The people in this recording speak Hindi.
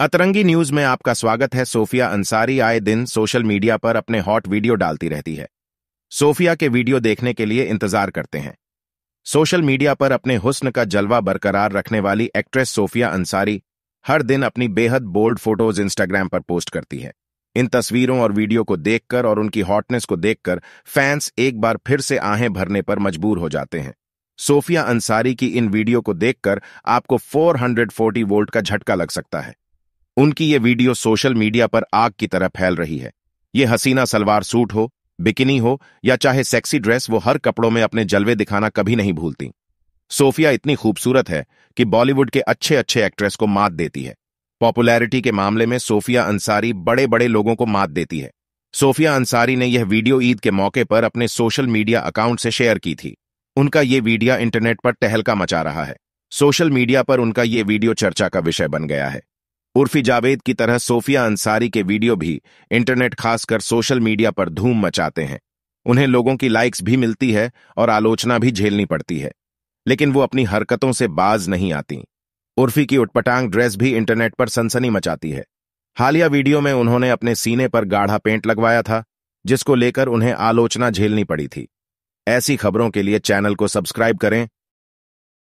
अतरंगी न्यूज में आपका स्वागत है सोफिया अंसारी आए दिन सोशल मीडिया पर अपने हॉट वीडियो डालती रहती है सोफिया के वीडियो देखने के लिए इंतजार करते हैं सोशल मीडिया पर अपने हुस्न का जलवा बरकरार रखने वाली एक्ट्रेस सोफिया अंसारी हर दिन अपनी बेहद बोल्ड फोटोज इंस्टाग्राम पर पोस्ट करती है इन तस्वीरों और वीडियो को देखकर और उनकी हॉटनेस को देखकर फैंस एक बार फिर से आहें भरने पर मजबूर हो जाते हैं सोफिया अंसारी की इन वीडियो को देखकर आपको 440 वोल्ट का झटका लग सकता है उनकी ये वीडियो सोशल मीडिया पर आग की तरह फैल रही है ये हसीना सलवार सूट हो बिकिनी हो या चाहे सेक्सी ड्रेस वो हर कपड़ों में अपने जलवे दिखाना कभी नहीं भूलती सोफिया इतनी खूबसूरत है कि बॉलीवुड के अच्छे अच्छे एक्ट्रेस को मात देती है पॉपुलैरिटी के मामले में सोफिया अंसारी बड़े बड़े लोगों को मात देती है सोफिया अंसारी ने यह वीडियो ईद के मौके पर अपने सोशल मीडिया अकाउंट से शेयर की थी उनका ये वीडियो इंटरनेट पर टहलका मचा रहा है सोशल मीडिया पर उनका ये वीडियो चर्चा का विषय बन गया है उर्फी जावेद की तरह सोफिया अंसारी के वीडियो भी इंटरनेट खासकर सोशल मीडिया पर धूम मचाते हैं उन्हें लोगों की लाइक्स भी मिलती है और आलोचना भी झेलनी पड़ती है लेकिन वो अपनी हरकतों से बाज नहीं आती उर्फी की उटपटांग ड्रेस भी इंटरनेट पर सनसनी मचाती है हालिया वीडियो में उन्होंने अपने सीने पर गाढ़ा पेंट लगवाया था जिसको लेकर उन्हें आलोचना झेलनी पड़ी थी ऐसी खबरों के लिए चैनल को सब्सक्राइब करें